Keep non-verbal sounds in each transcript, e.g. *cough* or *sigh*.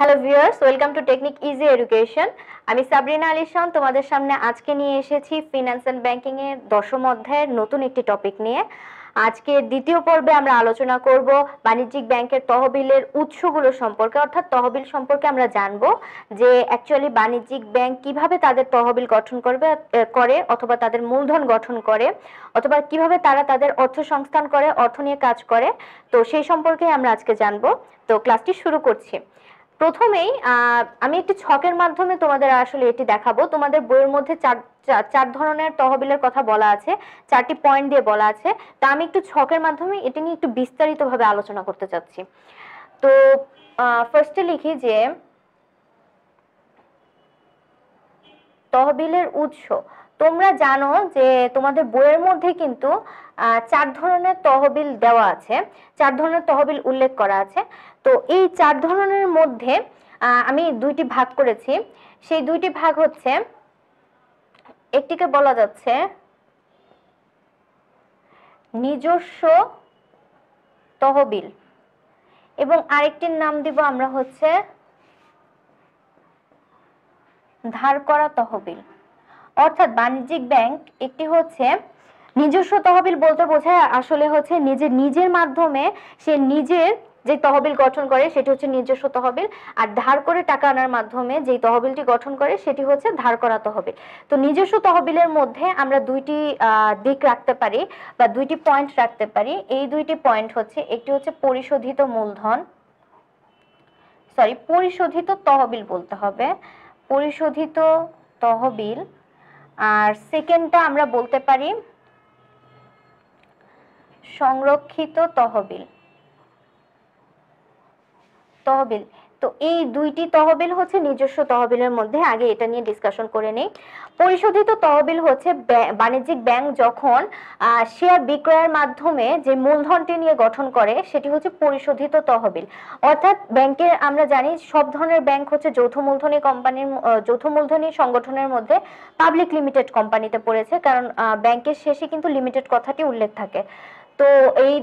hello viewers welcome to technique easy education আমি সাবরিনা আলী তোমাদের সামনে আজকে নিয়ে এসেছি ফিনান্স অ্যান্ড ব্যাংকিং এর দশম অধ্যায়ের নতুন একটি টপিক নিয়ে আজকে দ্বিতীয় পর্বে আমরা আলোচনা করব বাণিজ্যিক ব্যাংকের তহবিলের উৎসগুলো সম্পর্কে অর্থাৎ তহবিল সম্পর্কে আমরা জানব যে অ্যাকচুয়ালি বাণিজ্যিক ব্যাংক কিভাবে তাদের তহবিল গঠন করবে করে অথবা তাদের মূলধন গঠন করে অথবা কিভাবে তারা তাদের অর্থ সংস্থান করে অর্থ নিয়ে কাজ করে তো সেই সম্পর্কে আমরা আজকে জানব তো ক্লাসটি শুরু করছি প্রথমেই আমি একটি ছকের মাধ্যমে তোমাদের আসলে এটি দেখাবো তোমাদের বইয়ের মধ্যে চার চার ধরনের তহবিলের কথা বলা আছে চারটি পয়েন্ট দিয়ে বলা আছে তা আমি একটু ছকের মাধ্যমে এটি নিয়ে একটু বিস্তারিতভাবে আলোচনা করতে চাচ্ছি তো ফার্স্টে লিখি যে তহবিলের উৎস তোমরা জানো যে তোমাদের বইয়ের মধ্যে কিন্তু চার ধরনের তহবিল দেওয়া আছে চার ধরনের তহবিল উল্লেখ করা আছে তো এই চার ধরনের মধ্যে আমি দুইটি ভাগ করেছি সেই দুইটি ভাগ হচ্ছে একটিকে বলা যাচ্ছে নিজস্ব তহবিল এবং আরেকটির নাম দিব আমরা হচ্ছে ধার করা তহবিল অর্থাৎ বাণিজ্যিক ব্যাংক একটি হচ্ছে নিজস্ব তহবিল বলতে বোঝায় আসলে হচ্ছে নিজের নিজের মাধ্যমে সে নিজের যে তহবিল গঠন করে সেটি হচ্ছে নিজস্ব তহবিল আর ধার করে টাকা আনার মাধ্যমে যে তহবিলটি গঠন করে সেটি হচ্ছে ধার করা তহবিল তো নিজস্ব তহবিলের মধ্যে আমরা দুইটি দিক রাখতে পারি বা দুইটি পয়েন্ট রাখতে পারি এই দুইটি পয়েন্ট হচ্ছে একটি হচ্ছে পরিশোধিত মূলধন সরি পরিশোধিত তহবিল বলতে হবে পরিশোধিত তহবিল আর সেকেন্ডটা আমরা বলতে পারি সংরক্ষিত তহবিল তহবিল তো এই দুইটি তহবিল হচ্ছে নিজস্ব তহবিলের মধ্যে আগে এটা নিয়ে ডিসকাশন করে নেই পরিশোধিত তহবিল হচ্ছে বাণিজ্যিক ব্যাংক যখন শেয়ার বিক্রয়ের মাধ্যমে যে মূলধনটি নিয়ে গঠন করে সেটি হচ্ছে পরিশোধিত তহবিল অর্থাৎ ব্যাংকের আমরা জানি সব ধরনের ব্যাংক হচ্ছে যৌথ মূলধনী কোম্পানির যৌথ মূলধনী সংগঠনের মধ্যে পাবলিক লিমিটেড কোম্পানিতে পড়েছে কারণ ব্যাংকের শেষে কিন্তু লিমিটেড কথাটি উল্লেখ থাকে তো এই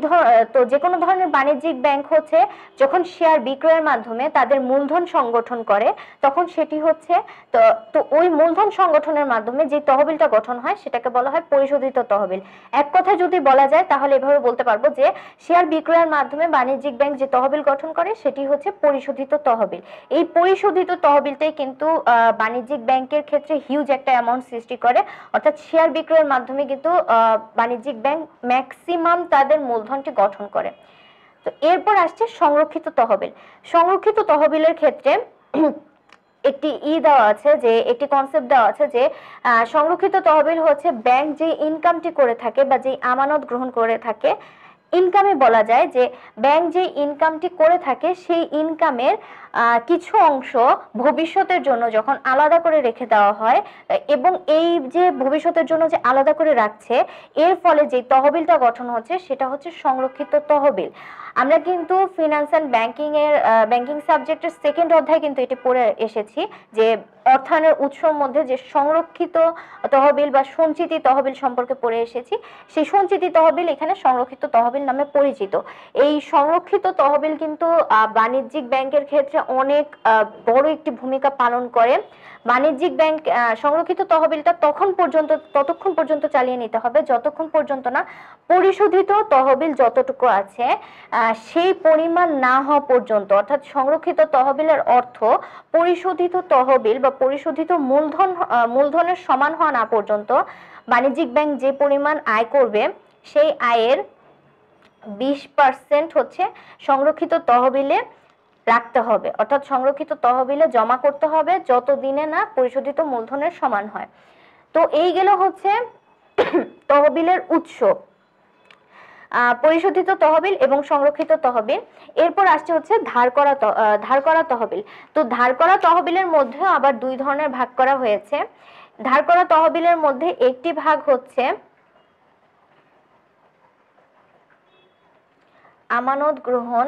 তো যে কোনো ধরনের বাণিজ্যিক ব্যাংক হচ্ছে যখন শেয়ার বিক্রয়ের মাধ্যমে তাদের মূলধন সংগঠন করে তখন সেটি হচ্ছে তো তো ওই মূলধন সংগঠনের মাধ্যমে যে তহবিলটা গঠন হয় সেটাকে বলা হয় পরিশোধিত তহবিল এক কথা যদি বলা যায় তাহলে এভাবে বলতে পারবো যে শেয়ার বিক্রয়ের মাধ্যমে বাণিজ্যিক ব্যাংক যে তহবিল গঠন করে সেটি হচ্ছে পরিশোধিত তহবিল এই পরিশোধিত তহবিলটাই কিন্তু বাণিজ্যিক ব্যাংকের ক্ষেত্রে হিউজ একটা অ্যামাউন্ট সৃষ্টি করে অর্থাৎ শেয়ার বিক্রয়ের মাধ্যমে কিন্তু বাণিজ্যিক ব্যাংক ম্যাক্সিমাম তাদের মূলধনটি গঠন করে তো এরপর আসছে সংরক্ষিত তহবিল সংরক্ষিত তহবিলের ক্ষেত্রে *clears throat* একটি ই দেওয়া আছে যে একটি কনসেপ্ট দেওয়া আছে যে সংরক্ষিত তহবিল হচ্ছে ব্যাংক যে ইনকামটি করে থাকে বা যে আমানত গ্রহণ করে থাকে ইনকামে বলা যায় যে ব্যাংক যে ইনকামটি করে থাকে সেই ইনকামের কিছু অংশ ভবিষ্যতের জন্য যখন আলাদা করে রেখে দেওয়া হয় এবং এই যে ভবিষ্যতের জন্য যে আলাদা করে রাখছে এর ফলে যে তহবিলটা গঠন হচ্ছে সেটা হচ্ছে সংরক্ষিত তহবিল আমরা কিন্তু ফিনান্স অ্যান্ড ব্যাংকিং এর ব্যাংকিং সাবজেক্টের সেকেন্ড অধ্যায় কিন্তু এটি পড়ে এসেছি যে অর্থায়নের উৎসর মধ্যে যে সংরক্ষিত তহবিল বা সঞ্চিতি তহবিল সম্পর্কে পড়ে এসেছি সেই সঞ্চিতি তহবিল এখানে সংরক্ষিত তহবিল নামে পরিচিত এই সংরক্ষিত তহবিল কিন্তু বাণিজ্যিক ব্যাংকের ক্ষেত্রে অনেক বড় একটি ভূমিকা পালন করে বাণিজ্যিক ব্যাংক সংরক্ষিত তহবিলটা তখন পর্যন্ত ততক্ষণ পর্যন্ত চালিয়ে নিতে হবে যতক্ষণ পর্যন্ত না পরিশোধিত তহবিল যতটুকু আছে সেই পরিমাণ না হওয়া পর্যন্ত অর্থাৎ সংরক্ষিত তহবিলের অর্থ পরিশোধিত তহবিল বা পরিশোধিত মূলধন মূলধনের সমান হওয়া না পর্যন্ত বাণিজ্যিক ব্যাংক যে পরিমাণ আয় করবে সেই আয়ের বিশ পার্সেন্ট হচ্ছে সংরক্ষিত তহবিলে রাখতে হবে অর্থাৎ সংরক্ষিত তহবিলে জমা করতে হবে যত দিনে না পরিশোধিত মূলধনের সমান হয় তো এই গেল হচ্ছে *clears throat* তহবিলের উৎস পরিশোধিত তহবিল এবং সংরক্ষিত তহবিল এরপর আসছে হচ্ছে ধার করা ধার করা তহবিল তো ধার করা তহবিলের মধ্যেও আবার দুই ধরনের ভাগ করা হয়েছে ধার করা তহবিলের মধ্যে একটি ভাগ হচ্ছে আমানত গ্রহণ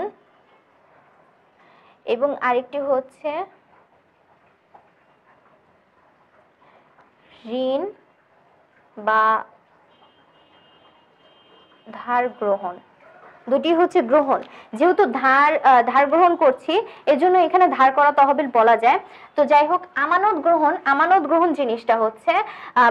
এবং আরেকটি হচ্ছে ঋণ বা ধার গ্রহণ দুটি হচ্ছে গ্রহণ যেহেতু ধার ধার গ্রহণ করছি এজন্য এখানে ধার করা তহবিল বলা যায় তো যাই হোক আমানত গ্রহণ আমানত গ্রহণ জিনিসটা হচ্ছে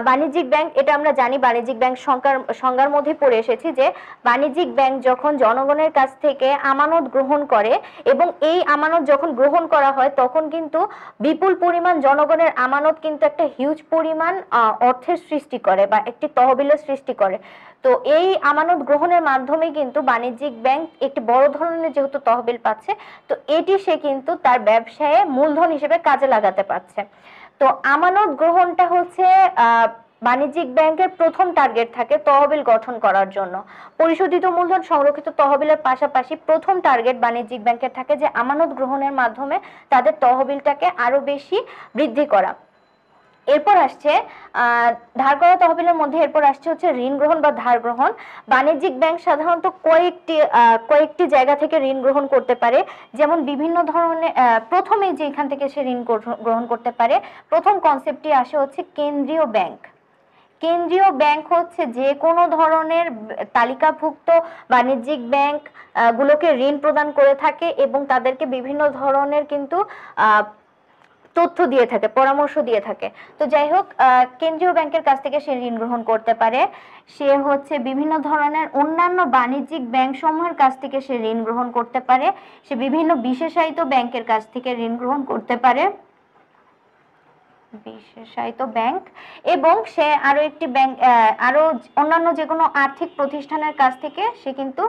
বাণিজ্যিক ব্যাংক এটা আমরা জানি বাণিজ্যিক ব্যাংক সংখ্যার সংজ্ঞার মধ্যে পড়ে এসেছি যে বাণিজ্যিক ব্যাংক যখন জনগণের কাছ থেকে আমানত গ্রহণ করে এবং এই আমানত যখন গ্রহণ করা হয় তখন কিন্তু বিপুল পরিমাণ জনগণের আমানত কিন্তু একটা হিউজ পরিমাণ অর্থের সৃষ্টি করে বা একটি তহবিলের সৃষ্টি করে তো এই আমানত গ্রহণের মাধ্যমে কিন্তু বাণিজ্যিক ব্যাংক একটি বড় ধরনের যেহেতু তহবিল পাচ্ছে তো এটি সে কিন্তু তার ব্যবসায়ে মূলধন হিসেবে কাজে লাগাতে পারছে তো আমানত গ্রহণটা হচ্ছে বাণিজ্যিক ব্যাংকের প্রথম টার্গেট থাকে তহবিল গঠন করার জন্য পরিশোধিত মূলধন সংরক্ষিত তহবিলের পাশাপাশি প্রথম টার্গেট বাণিজ্যিক ব্যাংকের থাকে যে আমানত গ্রহণের মাধ্যমে তাদের তহবিলটাকে আরো বেশি বৃদ্ধি করা এরপর আসছে ধার করা তহবিলের মধ্যে এরপর আসছে হচ্ছে ঋণ গ্রহণ বা ধার গ্রহণ বাণিজ্যিক ব্যাংক সাধারণত কয়েকটি কয়েকটি জায়গা থেকে ঋণ গ্রহণ করতে পারে যেমন বিভিন্ন ধরনের প্রথমে যেখান থেকে সে ঋণ গ্রহণ করতে পারে প্রথম কনসেপ্টটি আসে হচ্ছে কেন্দ্রীয় ব্যাংক কেন্দ্রীয় ব্যাংক হচ্ছে যে কোনো ধরনের তালিকাভুক্ত বাণিজ্যিক ব্যাংক গুলোকে ঋণ প্রদান করে থাকে এবং তাদেরকে বিভিন্ন ধরনের কিন্তু তথ্য দিয়ে থাকে পরামর্শ দিয়ে থাকে তো যাই হোক কেন্দ্রীয় ব্যাংকের কাছ থেকে সে ঋণ গ্রহণ করতে পারে সে হচ্ছে বিভিন্ন ধরনের অন্যান্য বাণিজ্যিক ব্যাংক সমূহের কাছ থেকে সে ঋণ গ্রহণ করতে পারে সে বিভিন্ন বিশেষায়িত ব্যাংকের কাছ থেকে ঋণ গ্রহণ করতে পারে বিশেষায়িত ব্যাংক এবং সে আরো একটি ব্যাংক আরো অন্যান্য যে কোনো আর্থিক প্রতিষ্ঠানের কাছ থেকে সে কিন্তু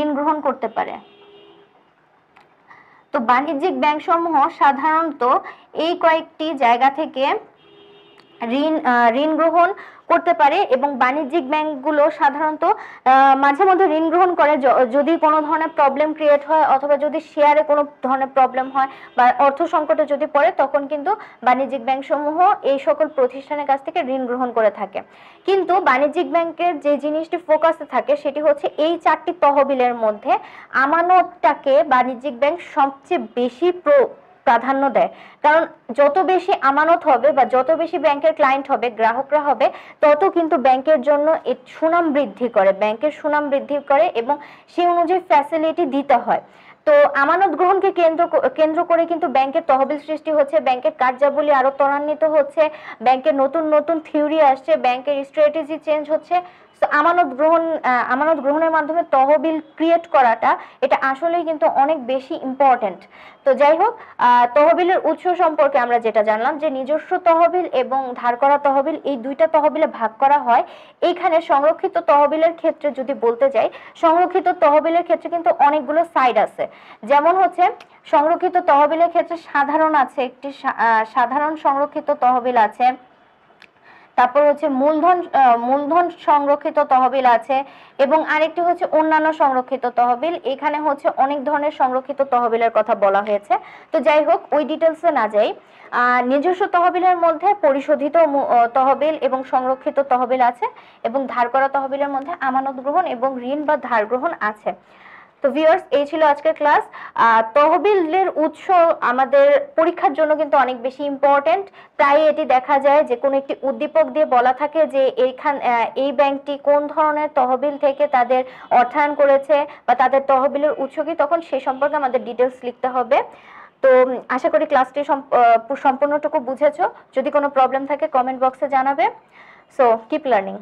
ঋণ গ্রহণ করতে পারে তো বাণিজ্যিক ব্যাংক সমূহ সাধারণত এই কয়েকটি জায়গা থেকে ঋণ ঋণ গ্রহণ করতে পারে এবং বাণিজ্যিক ব্যাংকগুলো সাধারণত মাঝে মধ্যে ঋণ গ্রহণ করে যদি কোনো ধরনের প্রবলেম ক্রিয়েট হয় অথবা যদি শেয়ারে কোনো ধরনের প্রবলেম হয় বা অর্থ সংকটে যদি পড়ে তখন কিন্তু বাণিজ্যিক ব্যাংকসমূহ এই সকল প্রতিষ্ঠানের কাছ থেকে ঋণ গ্রহণ করে থাকে কিন্তু বাণিজ্যিক ব্যাংকের যে জিনিসটি ফোকাসে থাকে সেটি হচ্ছে এই চারটি তহবিলের মধ্যে আমানতটাকে বাণিজ্যিক ব্যাংক সবচেয়ে বেশি প্র প্রাধান্য দেয় কারণ যত বেশি আমানত হবে বা যত বেশি ব্যাংকের ক্লায়েন্ট হবে গ্রাহকরা হবে তত কিন্তু ব্যাংকের জন্য সুনাম বৃদ্ধি করে ব্যাংকের সুনাম বৃদ্ধি করে এবং সেই অনুযায়ী ফ্যাসিলিটি দিতে হয় তো আমানত গ্রহণকে কেন্দ্র কেন্দ্র করে কিন্তু ব্যাংকের তহবিল সৃষ্টি হচ্ছে ব্যাংকের কার্যাবলী আরো ত্বরান্বিত হচ্ছে ব্যাংকের নতুন নতুন থিওরি আসছে ব্যাংকের স্ট্র্যাটেজি চেঞ্জ হচ্ছে আমানত গ্রহণ আমানত গ্রহণের মাধ্যমে তহবিল ক্রিয়েট করাটা এটা আসলেই কিন্তু অনেক বেশি ইম্পর্টেন্ট তো যাই হোক তহবিলের উৎস সম্পর্কে আমরা যেটা জানলাম যে নিজস্ব তহবিল এবং ধার করা তহবিল এই দুইটা তহবিলে ভাগ করা হয় এইখানে সংরক্ষিত তহবিলের ক্ষেত্রে যদি বলতে যাই সংরক্ষিত তহবিলের ক্ষেত্রে কিন্তু অনেকগুলো সাইড আছে যেমন হচ্ছে সংরক্ষিত তহবিলের ক্ষেত্রে সাধারণ আছে একটি সাধারণ সংরক্ষিত তহবিল আছে তারপর হচ্ছে মূলধন মূলধন সংরক্ষিত তহবিল আছে এবং আরেকটি হচ্ছে অন্যান্য সংরক্ষিত তহবিল এখানে হচ্ছে অনেক ধরনের সংরক্ষিত তহবিলের কথা বলা হয়েছে তো যাই হোক ওই ডিটেলসে না যাই নিজস্ব তহবিলের মধ্যে পরিশোধিত তহবিল এবং সংরক্ষিত তহবিল আছে এবং ধার করা তহবিলের মধ্যে আমানত গ্রহণ এবং ঋণ বা ধার গ্রহণ আছে তো ভিউয়ার্স এই ছিল আজকের ক্লাস তহবিলের উৎস আমাদের পরীক্ষার জন্য কিন্তু অনেক বেশি ইম্পর্টেন্ট প্রায় এটি দেখা যায় যে কোনো একটি উদ্দীপক দিয়ে বলা থাকে যে এইখান এই ব্যাংকটি কোন ধরনের তহবিল থেকে তাদের অর্থায়ন করেছে বা তাদের তহবিলের উৎস কি তখন সে সম্পর্কে আমাদের ডিটেলস লিখতে হবে তো আশা করি ক্লাসটি সম্পূর্ণটুকু বুঝেছো যদি কোনো প্রবলেম থাকে কমেন্ট বক্সে জানাবে সো কিপ লার্নিং